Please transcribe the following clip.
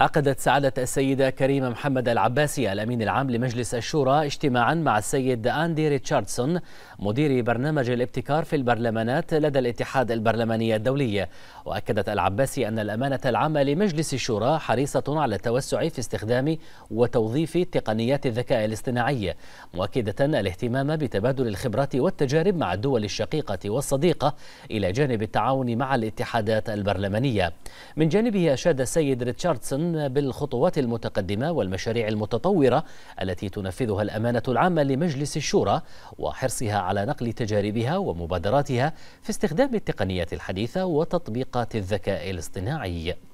عقدت سعادة السيدة كريمة محمد العباسي الأمين العام لمجلس الشورى اجتماعا مع السيد أندي ريتشاردسون مدير برنامج الابتكار في البرلمانات لدى الاتحاد البرلماني الدولي وأكدت العباسي أن الأمانة العامة لمجلس الشورى حريصة على التوسع في استخدام وتوظيف تقنيات الذكاء الاصطناعي مؤكدة الاهتمام بتبادل الخبرات والتجارب مع الدول الشقيقة والصديقة إلى جانب التعاون مع الاتحادات البرلمانية من جانبه أشاد السيد ريتشاردسون بالخطوات المتقدمة والمشاريع المتطورة التي تنفذها الأمانة العامة لمجلس الشورى وحرصها على نقل تجاربها ومبادراتها في استخدام التقنيات الحديثة وتطبيقات الذكاء الاصطناعي